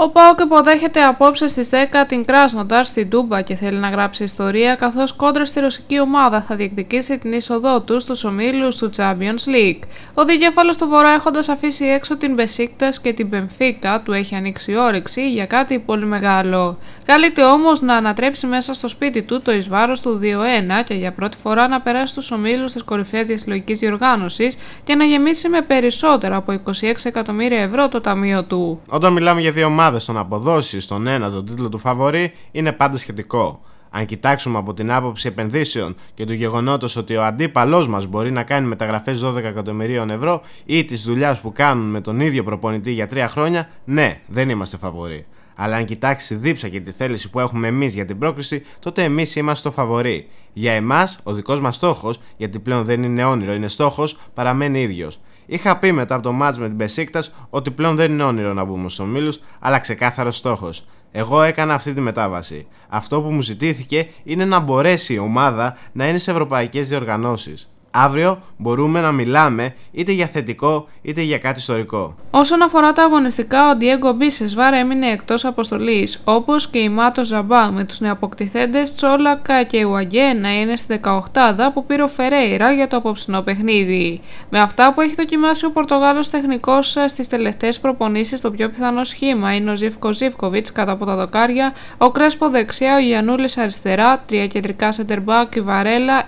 Ο Πάοκ υποδέχεται απόψε στις 10 την Κράσνονταρ στην Τούμπα και θέλει να γράψει ιστορία καθώς κόντρα στη ρωσική ομάδα θα διεκδικήσει την είσοδό του στους ομίλους του Champions League. Ο διγέφαλο του Βορρά έχοντας αφήσει έξω την Μπεσίκτας και την Πεμφίκτα του έχει ανοίξει όρεξη για κάτι πολύ μεγάλο. Καλείται όμως να ανατρέψει μέσα στο σπίτι του το ει του 2-1 και για πρώτη φορά να περάσει στους ομίλους της κορυφαίας διασυλλογικής διοργάνωσης και να γεμίσει με περισσότερα από 26 εκατομμύρια ευρώ το ταμείο του. Όταν μιλάμε για δύο ομάδες ομάδε αποδόσεις στον ένα τον τίτλο του φαβορή είναι πάντα σχετικό. Αν κοιτάξουμε από την άποψη επενδύσεων και του γεγονότος ότι ο αντίπαλός μας μπορεί να κάνει μεταγραφές 12 εκατομμυρίων ευρώ ή της δουλειάς που κάνουν με τον ίδιο προπονητή για τρία χρόνια, ναι, δεν είμαστε φαβοροί. Αλλά αν κοιτάξει δίψα και τη θέληση που έχουμε εμείς για την πρόκριση, τότε εμείς είμαστε το φαβορή. Για εμάς, ο δικός μας στόχος, γιατί πλέον δεν είναι όνειρο, είναι στόχος, παραμένει ίδιος. Είχα πει μετά από το match με την Πεσίκτα ότι πλέον δεν είναι όνειρο να μπούμε στους ομίλους, αλλά ξεκάθαρος στόχος. Εγώ έκανα αυτή τη μετάβαση. Αυτό που μου ζητήθηκε είναι να μπορέσει η ομάδα να είναι σε ευρωπαϊκές διοργανώσεις. Αύριο μπορούμε να μιλάμε είτε για θετικό είτε για κάτι ιστορικό. Όσον αφορά τα αγωνιστικά, ο Ντιέγκο Μπίσεσβάρ έμεινε εκτός αποστολής, όπως και η Μάτο Ζαμπά, με τους νεαποκτηθέντε Τσόλακα και Ουαγγέ να είναι στη 18 που πήρε ο Φερέιρα για το απόψινό παιχνίδι. Με αυτά που έχει δοκιμάσει ο Πορτογάλος τεχνικός στις τελευταίες προπονήσεις, το πιο πιθανό σχήμα είναι ο Ζήφκο Ζήφκοβιτ κατά από τα δοκάρια, ο Κρέσπο δεξιά, ο Γιανούλης αριστερά, τρία κεντρικά σεντερμπάκ, η Βαρέλα,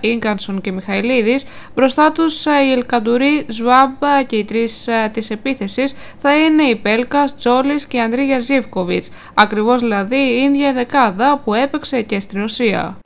και Μιχαηλίδης, Μπροστά τους ε, η Ελκαντουρί, Σβάμπ και οι τρεις ε, της επίθεσης θα είναι η Πέλκα, Τζόλης και η Ανδρίγια Ζίβκοβιτ. Ακριβώς δηλαδή η ίδια δεκάδα που έπαιξε και στην ουσία.